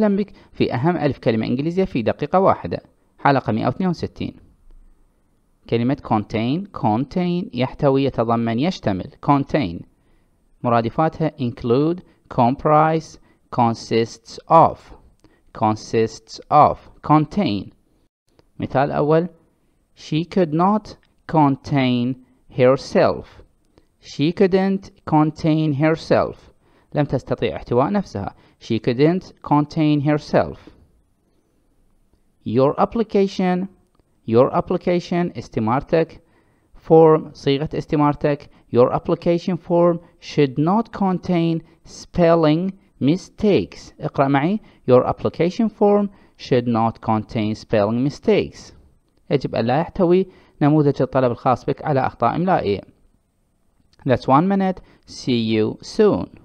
أهلا بك في أهم ألف كلمة إنجليزية في دقيقة واحدة حلقة 162 كلمة contain contain يحتوي يتضمن يشتمل contain مرادفاتها include comprise consists of consists of contain مثال أول she could not contain herself she couldn't contain herself لم تستطيع احتواء نفسها she couldn't contain herself your application your application استمارتك form صيغة استمارتك your application form should not contain spelling mistakes اقرأ معي your application form should not contain spelling mistakes يجب أن لا يحتوي نموذج الطلب الخاص بك على أخطاء إملائية That's one minute. See you soon.